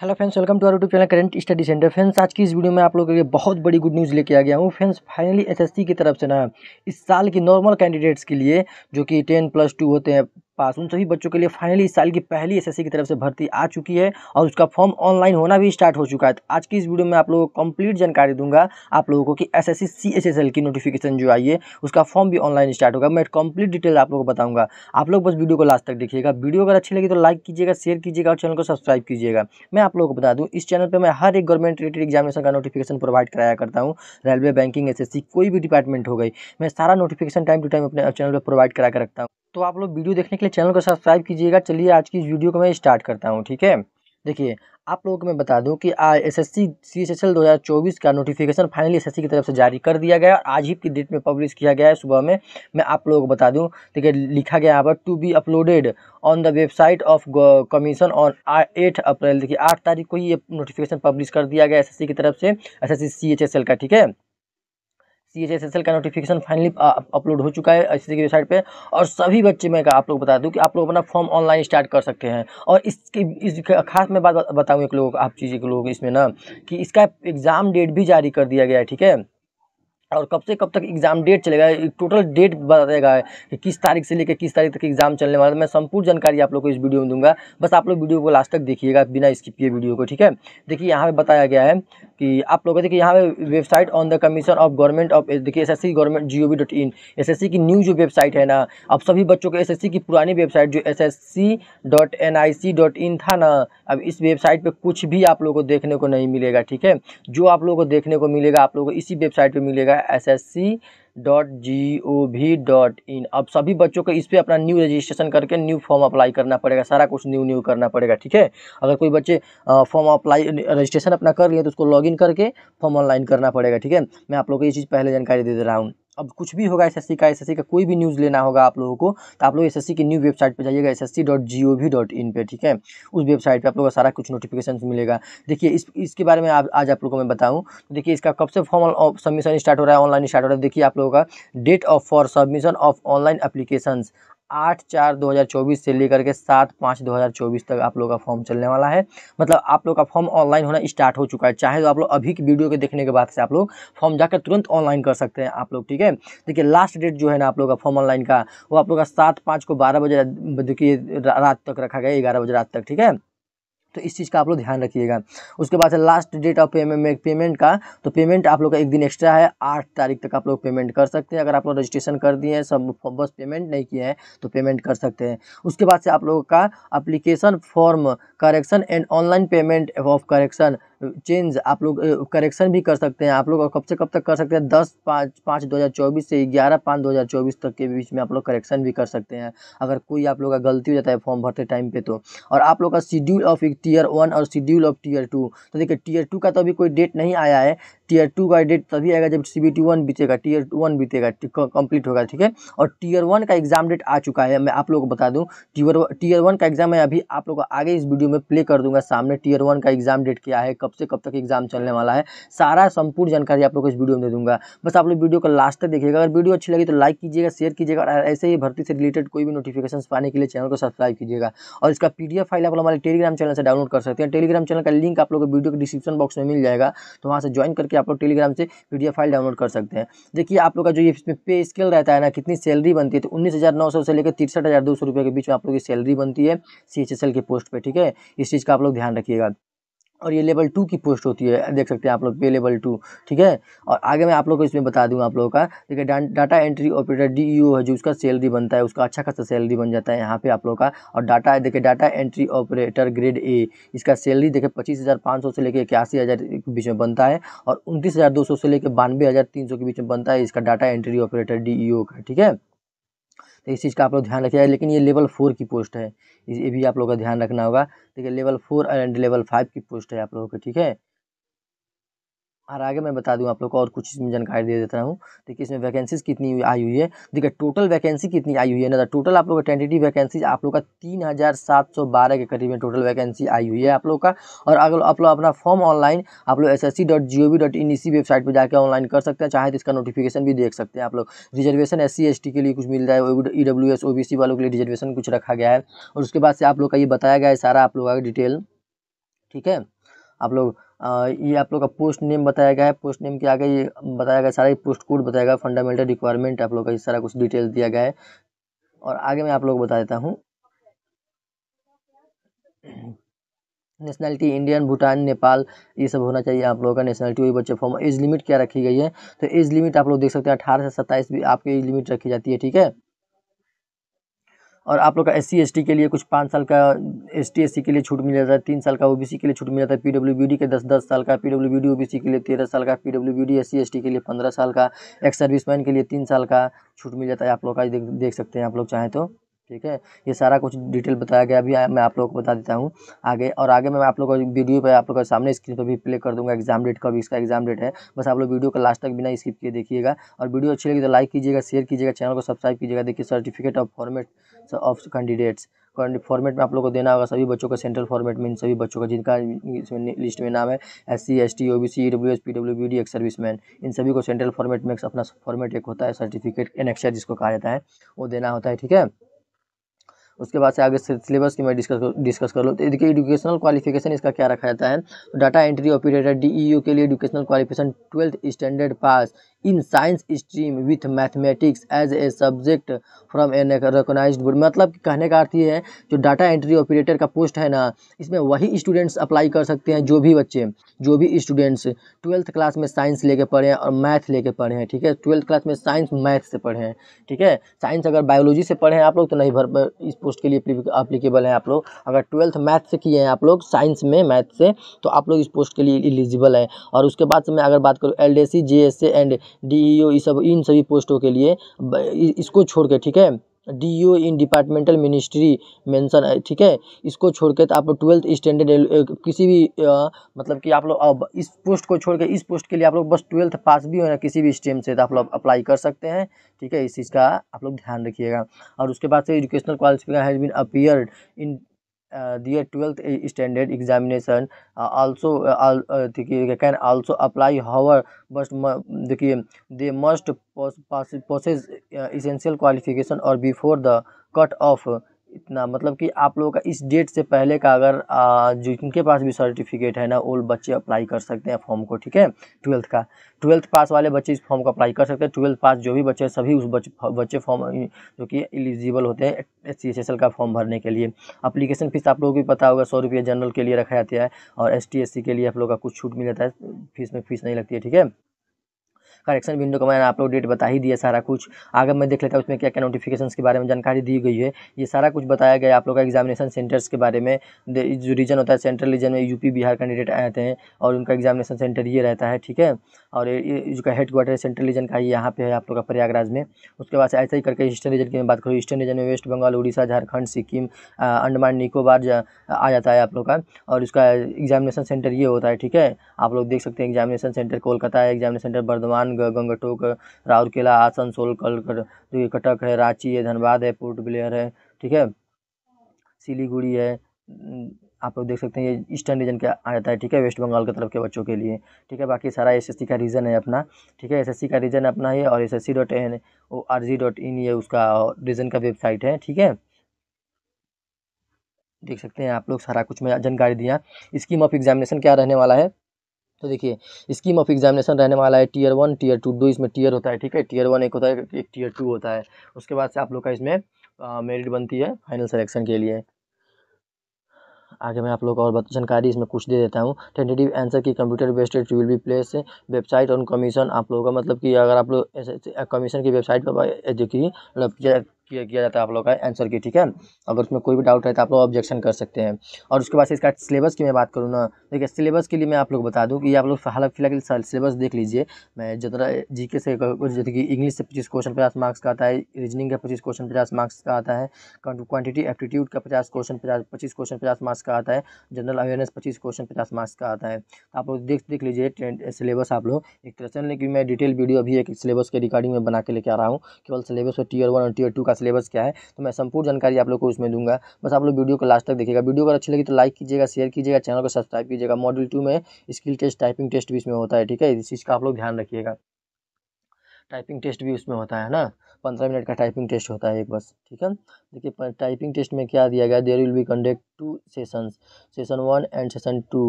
hello friends welcome to our YouTube channel current study centre friends आज की इस video में आप लोगों के लिए बहुत बड़ी गुड न्यूज़ लेके आ गया हूँ फ्रेंड्स फाइनली एसएससी की तरफ से ना इस साल के नॉर्मल कैंडिडेट्स के लिए जो कि टेन प्लस टू होते हैं पास उन सभी बच्चों के लिए फाइनली इस साल की पहली एसएससी की तरफ से भर्ती आ चुकी है और उसका फॉर्म ऑनलाइन होना भी स्टार्ट हो चुका है तो आज की इस वीडियो में आप लोगों को कंप्लीट जानकारी दूंगा आप लोगों को कि एसएससी सीएचएसएल की नोटिफिकेशन जो आई है उसका फॉर्म भी ऑनलाइन स्टार्ट होगा मैं कंप्लीट डिटेल आप लोगों को बताऊंगा आप लोग बस वीडियो को लास्ट तक देखिएगा वीडियो अगर अच्छी लगी तो लाइक कीजिएगा शेयर कीजिएगा और चैनल को सब्सक्राइब कीजिएगा मैं आप लोगों को बता दूँ इस चैनल पर मैं हर एक गवर्नमेंट रिलेटेड एग्जामिनेशन का नोटिफिकेशन प्रोवाइड कराया करता हूँ रेलवे बैंकिंग एस कोई भी डिपार्टमेंट हो गई मैं सारा नोटिफिकेशन टाइम टू टाइम अपने चैनल पर प्रोवाइड करा कर रखता हूँ तो आप लोग वीडियो देखने के लिए चैनल को सब्सक्राइब कीजिएगा चलिए आज की इस वीडियो को मैं स्टार्ट करता हूँ ठीक है देखिए आप लोगों को मैं बता दूं कि आज S S C C S S L दो हज़ार चौबीस का notification finally S S C की तरफ से जारी कर दिया गया और आज ही की डेट में पब्लिश किया गया है सुबह में मैं आप लोगों को बता दूं देखिए लिखा गया यहाँ पर to be uploaded on the website of commission on eight April देखिए आठ तारीख को ही ये नोटिफिकेशन पब्लिश कर दिया गया एस एस सी की तरफ से S S C C H S L का ठीक है सी एस एस एल का नोटिफिकेशन फाइनली अपलोड हो चुका है एस की वेबसाइट पे और सभी बच्चे मैं आप लोग बता दूं कि आप लोग अपना फॉर्म ऑनलाइन स्टार्ट कर सकते हैं और इसकी इस खास मैं बात बताऊँ एक लोगों को आप चीज़ एक लोगों को इसमें ना कि इसका एग्ज़ाम डेट भी जारी कर दिया गया है ठीक है और कब से कब तक एग्ज़ाम डेट चलेगा टोटल डेट बताएगा कि किस तारीख से लेकर किस तारीख तक एग्ज़ाम चलने वाला है मैं संपूर्ण जानकारी आप लोग को इस वीडियो में दूंगा बस आप लोग वीडियो को लास्ट तक देखिएगा बिना स्किप किए वीडियो को ठीक है देखिए यहाँ पे बताया गया है कि आप लोग देखिए यहाँ पे website on the commission of government of देखिए S S C government G O V dot in S S C की न्यू जो वेबसाइट है ना अब सभी बच्चों को एस एस सी की पुरानी वेबसाइट जो S S C dot N I C dot in था ना अब इस वेबसाइट पर कुछ भी आप लोग को देखने को नहीं मिलेगा ठीक है जो आप लोग को देखने को मिलेगा आप लोग को इसी वेबसाइट पर मिलेगा जाएगा S S C dot G O V dot in अब सभी बच्चों को इस पर अपना न्यू रजिस्ट्रेशन करके न्यू फॉर्म अप्लाई करना पड़ेगा सारा कुछ न्यू न्यू करना पड़ेगा ठीक है अगर कोई बच्चे फॉर्म अप्लाई रजिस्ट्रेशन अपना कर लिए तो उसको लॉगिन करके फॉर्म ऑनलाइन करना पड़ेगा ठीक है मैं आप लोगों को ये चीज़ पहले जानकारी दे दे रहा हूँ अब कुछ भी होगा एस का एस का कोई भी न्यूज़ लेना होगा आप लोगों को तो आप लोग एस की न्यू वेबसाइट पर जाइएगा एस पे ठीक है उस वेबसाइट पे आप लोगों का सारा कुछ नोटिफिकेशन मिलेगा देखिए इस इसके बारे में आज आज आप लोगों को मैं बताऊँ तो देखिए इसका कब से फॉर्म सबमिशन स्टार्ट हो रहा है ऑनलाइन स्टार्ट हो रहा है तो देखिए आप लोगों का date of for submission of online application आठ चार 2024 से लेकर के सात पाँच 2024 तक आप लोग का फॉर्म चलने वाला है मतलब आप लोग का फॉर्म ऑनलाइन होना स्टार्ट हो चुका है चाहे तो आप लोग अभी की वीडियो के देखने के बाद से आप लोग फॉर्म जाकर तुरंत ऑनलाइन कर सकते हैं आप लोग ठीक है देखिए लास्ट डेट जो है ना आप लोग का फॉर्म ऑनलाइन का वो आप लोग का सात पाँच को बारह बजे देखिए रात तक रखा गया ग्यारह बजे रात तक ठीक है तो इस चीज़ का आप लोग ध्यान रखिएगा उसके बाद last date of payment payment का तो पेमेंट आप लोग का एक दिन एक्स्ट्रा है आठ तारीख तक आप लोग पेमेंट कर सकते हैं अगर आप लोग रजिस्ट्रेशन कर दिए हैं सब बस पेमेंट नहीं किए हैं तो पेमेंट कर सकते हैं उसके बाद से आप लोगों का application form correction and online payment of correction change आप लोग करेक्शन भी कर सकते हैं आप लोग और कब से कब तक कर सकते हैं दस पाँच पाँच दो हज़ार चौबीस से ग्यारह पाँच दो हज़ार चौबीस तक के बीच में आप लोग करेक्शन भी कर सकते हैं अगर कोई आप लोग का गलती हो जाता है फॉर्म भरते टाइम पे तो और आप लोग का शेड्यूल ऑफ टीयर वन और शेड्यूल ऑफ टीयर टू तो देखिए टीयर टू का तो अभी कोई डेट नहीं आया है टीयर टू का डेट तभी आएगा जब सी बी टी वन बीतेगा टीयर वन बीतेगा कंप्लीट होगा ठीक है और टीयर वन का एग्जाम डेट आ चुका है मैं आप लोग को बता दूँ टीयर टीयर वन का एग्जाम मैं अभी आप लोग आगे इस वीडियो में प्ले कर दूंगा सामने टीयर वन का एग्जाम डेट क्या है कब से कब तक एग्जाम चलने वाला है सारा संपूर्ण जानकारी आप लोग को इस वीडियो में दे दूंगा बस आप लोग वीडियो को लास्ट तक देखिएगा अगर वीडियो अच्छी लगी तो लाइक कीजिएगा शेयर कीजिएगा और ऐसे ही भर्ती से रिलेटेड कोई भी नोटिफिकेशन पाने के लिए चैनल को सब्सक्राइब कीजिएगा और इसका पी फाइल आप लोग हमारे टेलीग्राम चैनल से डाउनलोड कर सकते हैं टेलीग्राम चैनल का लिंक आप लोग वीडियो के डिस्क्रिप्शन बॉक्स में मिल जाएगा तो वहाँ से ज्वाइन करके आप लोग टेलीग्राम से पी फाइल डाउनलोड कर सकते हैं देखिए आप लोग का जो ये इसमें पे स्केल रहता है ना कितनी सैलरी बनती है तो उन्नीस से लेकर तिरसठ हजार के बीच में आप लोग की सैलरी बनती है सी के पोस्ट पर ठीक है इस चीज़ का आप लोग ध्यान रखिएगा और ये लेवल टू की पोस्ट होती है देख सकते हैं आप लोग पे लेवल टू ठीक है और आगे मैं आप लोग को इसमें बता दूंगा आप लोगों का देखिए डाटा एंट्री ऑपरेटर डी है जो उसका सैलरी बनता है उसका अच्छा खासा सैलरी बन जाता है यहाँ पे आप लोग का और डाटा देखिए data entry operator grade A इसका सैलरी देखिए पच्चीस हज़ार पाँच सौ से लेकर इक्यासी हज़ार के बीच में बनता है और उनतीस हज़ार दो सौ से लेकर बानवे हज़ार तीन सौ के बीच में बनता है इसका डाटा एंट्री ऑपरेटर डी का ठीक है तो इस चीज़ का आप लोग ध्यान रखिएगा लेकिन ये लेवल फोर की पोस्ट है ये भी आप लोग का ध्यान रखना होगा ठीक है level four and level five की पोस्ट है आप लोगों को ठीक है और आगे मैं बता दूं आप लोग को और कुछ इसमें जानकारी दे देता हूँ देखिए इसमें वैकेंसीज कितनी आई हुई है देखिए टोटल वैकेंसी कितनी आई हुई है ना टोटल आप लोग का टेंटेटिव वैकेंसी आप लोग का तीन हज़ार सात सौ बारह के करीब में टोटल वैकेंसी आई हुई है आप लोग का और अगर आप लोग अपना फॉर्म ऑनलाइन आप लोग S S C dot G O V in इसी वेबसाइट पर जाकर ऑनलाइन कर सकते हैं चाहे तो इसका नोटिफिकेशन भी देख सकते हैं आप लोग reservation S C S T के लिए कुछ मिल रहा है E W S O B C वालों के लिए रिजर्वेशन कुछ रखा गया है और उसके बाद से आप लोग का ये बताया गया है सारा आप लोग का डिटेल ठीक है आप लोग ये आप लोग का पोस्ट नेम बताया गया है पोस्ट नेम के आगे ये बताया गया सारा पोस्ट कोड बताया गया फंडामेंटल रिक्वायरमेंट आप लोग का इस सारा कुछ डिटेल दिया गया है और आगे मैं आप लोग बता देता हूँ नेशनलिटी इंडियन भूटान नेपाल ये सब होना चाहिए आप लोगों का नेशनलिटी वही बच्चे फॉर्म एज लिमिट क्या रखी गई है तो एज लिमिट आप लोग देख सकते हैं अठारह से सत्ताईस भी आपकी एज लिमिट रखी जाती है ठीक है और आप लोग का एस सी के लिए कुछ पाँच साल का एस टी के लिए छूट मिल जाता है तीन साल का ओबीसी के लिए छूट मिल जाता है पीडब्ल्यूबीडी के दस दस साल का पीडब्ल्यूबीडी ओबीसी के लिए तेरह साल का पीडब्ल्यूबीडी एससी एसटी के लिए पंद्रह साल का एक्स सर्विसमैन के लिए तीन साल का छूट मिल जाता है आप लोग का देख देख सकते हैं आप लोग चाहें तो ठीक है ये सारा कुछ डिटेल बताया गया अभी मैं आप लोगों को बता देता हूँ आगे और आगे मैं आप लोगों को वीडियो पर आप लोगों के सामने स्क्रीन पर भी प्ले कर दूंगा एग्जाम डेट का भी इसका एग्जाम डेट है बस आप लोग वीडियो का लास्ट तक बिना स्किप किए देखिएगा और वीडियो अच्छी लगी तो लाइक कीजिएगा शेयर कीजिएगा चैनल को सब्सक्राइब कीजिएगा देखिए certificate of format of candidates format में आप लोग को देना होगा सभी बच्चों का सेंट्रल फॉर्मेट में इन सभी बच्चों का जिनका इसमें लिस्ट में नाम है S C S T O B C E W S P W B D ex service man इन सभी को सेंट्रल फॉर्मेट में अपना फॉर्मेट एक होता है सर्टिफिकेट एनेक्शा जिसको कहा जाता है वो देना होता है ठीक है उसके बाद से आगे सिलेबस की मैं डिस्कस डिस्कस कर लूँ तो देखिए एजुकेशनल क्वालिफिकेशन इसका क्या रखा जाता है डाटा एंट्री ऑपरेटर डी के लिए educational qualification twelfth standard pass in science stream with mathematics as a subject from an recognise board मतलब कहने का अर्थ ये है जो डाटा एंट्री ऑपरेटर का पोस्ट है ना इसमें वही स्टूडेंट्स अप्लाई कर सकते हैं जो भी बच्चे जो भी स्टूडेंट्स ट्वेल्थ क्लास में साइंस लेके पढ़े हैं और मैथ लेके पढ़े हैं ठीक है ट्वेल्थ क्लास में साइंस मैथ से पढ़े हैं ठीक है साइंस अगर बायोलॉजी से पढ़े हैं आप लोग तो नहीं भर इस पोस्ट के लिए अप्लीकेबल हैं आप लोग अगर ट्वेल्थ मैथ से किए हैं आप लोग साइंस में मैथ से तो आप लोग इस पोस्ट के लिए एलिजिबल हैं और उसके बाद से मैं अगर बात करूँ L D C J S A and D E O ये सब इन सभी पोस्टों के लिए इसको छोड़ के ठीक है D O in departmental ministry mention ठीक है इसको छोड़ के तो आप ट्वेल्थ स्टैंडर्ड किसी भी आ, मतलब कि आप लोग इस पोस्ट को छोड़ के इस पोस्ट के लिए आप लोग बस ट्वेल्थ पास भी होना किसी भी स्ट्रीम से तो आप लोग अप्लाई कर सकते हैं ठीक है इस चीज़ का आप लोग ध्यान रखिएगा और उसके बाद से educational qualification has been appear in their twelfth standard examination also can also apply however बस्ट देखिए they must possess essential qualification और बिफोर द कट ऑफ इतना मतलब कि आप लोगों का इस डेट से पहले का अगर जो जिनके पास भी सर्टिफिकेट है ना वो बच्चे अप्लाई कर सकते हैं फॉर्म को ठीक है ट्वेल्थ का ट्वेल्थ पास वाले बच्चे इस फॉर्म को अप्लाई कर सकते हैं ट्वेल्थ पास जो भी बच्चे हैं सभी उस बच्चे बच्चे फॉर्म जो कि एलिजिबल होते हैं एस सी एस का फॉर्म भरने के लिए अप्लीकेशन फीस आप लोगों को भी पता होगा सौ रुपये जनरल के लिए रखा जाता है और एस टी के लिए आप लोग का कुछ छूट मिल जाता है फीस में फीस नहीं लगती है ठीक है करेक्शन विंडो का मैंने आप लोग डेट बता ही दिया सारा कुछ आगे मैं देख लेता हूँ उसमें क्या क्या नोटिफिकेशन के बारे में जानकारी दी गई है ये सारा कुछ बताया गया आप लोग का एग्जामिनेशन सेंटर्स के बारे में जो रीजन होता है सेंट्रल रीजन में यूपी बिहार कैंडिडेट आते हैं और उनका एग्जामिनेशन सेंटर ये रहता है ठीक है और इसका हेड क्वार्टर सेंट्रल रीजन का यहाँ पे है आप लोग का प्रयागराज में उसके बाद ऐसा ही करके ईस्टर्न रीजन की मैं बात करूँ ईस्टर्न रीजन में वेस्ट बंगाल उड़ीसा झारखंड सिक्किम अंडमान निकोबार आ जाता है आप लोग का और उसका एग्जामिनेशन सेंटर ये होता है ठीक है आप लोग देख सकते हैं एग्जामिनेशन सेंटर कोलकाता है एग्जामिनेशन सेंटर बर्धमान गंगटोक राउरकेला आसनसोल ये कटक है रांची है धनबाद है पोर्ट ब्लेयर है ठीक है सिलीगुड़ी है आप लोग देख सकते हैं ये ईस्टर्न रीजन का आ जाता है ठीक है वेस्ट बंगाल के तरफ के बच्चों के लिए ठीक है बाकी सारा एसएससी का रीजन है अपना ठीक है एसएससी का रीजन अपना ही और S S C dot N O R G dot in ये उसका रीजन का वेबसाइट है ठीक है देख सकते हैं आप लोग सारा कुछ मैं जानकारी दिया इसकी मफ एग्जामिनेशन क्या रहने वाला है तो देखिए स्कीम ऑफ एग्जामिनेशन रहने वाला है टीयर वन टीयर टू दो इसमें टीयर होता है ठीक है टीयर वन एक होता है एक टीयर टू होता है उसके बाद से आप लोग का इसमें मेरिट बनती है फाइनल सेलेक्शन के लिए आगे मैं आप लोग और जानकारी इसमें कुछ दे देता हूँ tentative answer key computer based will be place website on commission आप लोगों का मतलब कि अगर आप लोग कमीशन की वेबसाइट पर जो मतलब कि किया किया जाता है आप लोग का आंसर की ठीक है अगर उसमें कोई भी डाउट है तो आप लोग ऑब्जेक्शन कर सकते हैं और उसके बाद इसका सिलेबस की मैं बात करूँ ना देखिए सिलेबस के लिए मैं आप लोग बता दूँ कि आप लोग हालांकि फिलहाल सिलेबस देख लीजिए मैं जितना जी के से जैसे कि इंग्लिश से पच्चीस क्वेश्चन पचास मार्क्स का आता है रीजनिंग का पच्चीस क्वेश्चन पचास मार्क्स का आता है क्वान्टिटी एप्टीट्यूड का पचास क्वेश्चन पचास पच्चीस क्वेश्चन पचास मार्क्स का आता है जनरल अवेयरनेस पच्चीस क्वेश्चन पचास मार्क्स का आता है तो आप लोग देख देख लीजिए सिलेबस आप लोग एक तरह से लेकिन मैं डिटेल वीडियो अभी एक सिलेबस के रिगार्डिंग में बना के लेकर आ रहा हूँ केवल सिलेबस और टीयर वन और टीयर टू का सिलेबस क्या है तो मैं संपूर्ण जानकारी आप लोग को उसमें दूंगा बस आप लोग वीडियो को लास्ट तक देखिएगा वीडियो अगर अच्छी लगी तो लाइक कीजिएगा शेयर कीजिएगा चैनल को सब्सक्राइब कीजिएगा मॉडल टू में स्किल टेस्ट टाइपिंग टेस्ट भी इसमें होता है ठीक है इस चीज़ का आप लोग ध्यान रखिएगा टाइपिंग टेस्ट भी उसमें होता है ना पंद्रह मिनट का टाइपिंग टेस्ट होता है एक बस ठीक है देखिए टाइपिंग टेस्ट में क्या दिया गया there will be conduct two sessions session one and session two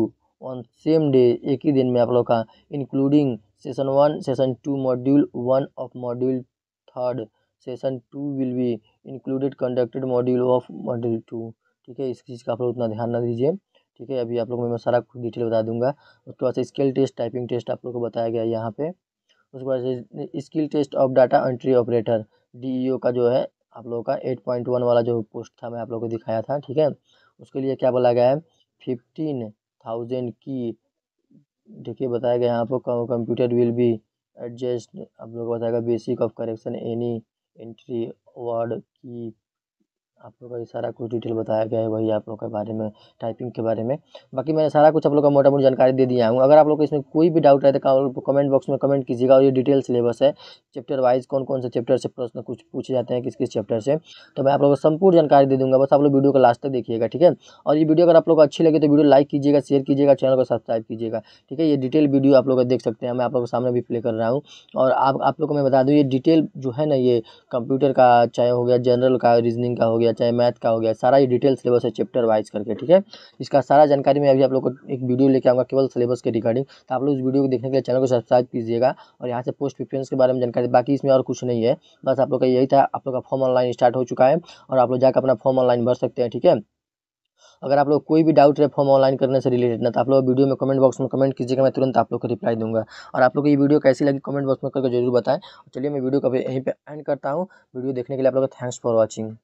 on same day एक ही दिन में आप लोग का including session one session two module one of module third session two will be included conducted module of module two ठीक है इस चीज़ का आप लोग उतना ध्यान ना दीजिए ठीक है अभी आप लोग मैं सारा कुछ डिटेल बता दूंगा उसके बाद से स्किल टेस्ट टाइपिंग टेस्ट आप लोग को बताया गया यहाँ पे उसके बाद से skill test of data entry operator D e का जो है आप लोगों का एट पॉइंट वन वाला जो पोस्ट था मैं आप लोग को दिखाया था ठीक है उसके लिए क्या बोला गया है फिफ्टीन थाउजेंड की देखिए बताया गया यहाँ पर कंप्यूटर विल बी एडजस्ट आप लोग को बताएगा basic of correction any entry award key आप लोग का ये सारा कुछ डिटेल बताया गया है वही आप लोग के बारे में टाइपिंग के बारे में बाकी मैंने सारा कुछ आप लोग का मोटा मोटी जानकारी दे दिया हूँ अगर आप लोग को इसमें कोई भी डाउट रहता है तो कमेंट बॉक्स में कमेंट कीजिएगा और ये डिटेल सिलेबस है चैप्टर वाइज कौन कौन से चैप्टर से प्रश्न कुछ पूछे जाते हैं किस किस चैप्टर से तो मैं आप लोग को संपूर्ण जानकारी दे दूँगा बस आप लोग वीडियो को लास्ट तक देखिएगा ठीक है और ये वीडियो अगर आप लोग को अच्छी लगे तो वीडियो लाइक कीजिएगा शेयर कीजिएगा चैनल को सब्सक्राइब कीजिएगा ठीक है ये डिटेल वीडियो आप लोग देख सकते हैं मैं आप लोगों के सामने भी प्ले कर रहा हूँ और आप आप लोग को मैं बता दूँ ये डिटेल जो है ना ये कंप्यूटर का चाहे हो गया जनरल का रीजनिंग का हो गया गया चाहे मैथ का हो गया सारा ये डिटेल सिलेबस है चैप्टर वाइज करके ठीक है इसका सारा जानकारी मैं अभी आप लोग को एक वीडियो लेके आऊँगा केवल सिलेबस के रिगार्डिंग तो आप लोग उस वीडियो को देखने के लिए चैनल को सब्सक्राइब कीजिएगा और यहाँ से पोस्ट प्रिफ्रेंस के बारे में जानकारी बाकी इसमें और कुछ नहीं है बस आप लोग का यही था आप लोग का फॉर्म ऑनलाइन स्टार्ट हो चुका है और आप लोग जाकर अपना फॉर्म ऑनलाइन भर सकते हैं ठीक है अगर आप लोग कोई भी डाउट है फॉर्म ऑनलाइन करने से रिलेटेड ना तो आप लोग वीडियो में कमेंट बॉक्स में कमेंट कीजिएगा मैं तुरंत आप लोग को रिप्लाई दूंगा और आप लोग को ये वीडियो कैसी लगी कमेंट बॉक्स में करके जरूर बताएं चलिए मैं वीडियो को यहीं पे एंड करता हूँ वीडियो देखने के लिए आप लोग का थैंक्स फॉर वॉचिंग